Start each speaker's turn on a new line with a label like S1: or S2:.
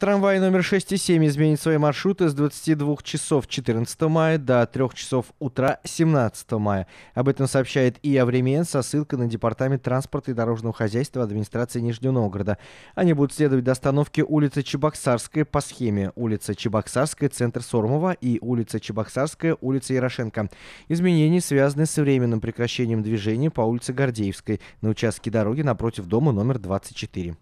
S1: Трамвай номер 6 и 7 изменит свои маршруты с 22 часов 14 мая до 3 часов утра 17 мая. Об этом сообщает и Авремен со ссылкой на Департамент транспорта и дорожного хозяйства администрации Нижнего Новгорода. Они будут следовать до остановки улицы Чебоксарская по схеме улица Чебоксарская, центр Сормова и улица Чебоксарская, улица Ярошенко. Изменения связаны с временным прекращением движения по улице Гордеевской на участке дороги напротив дома номер 24.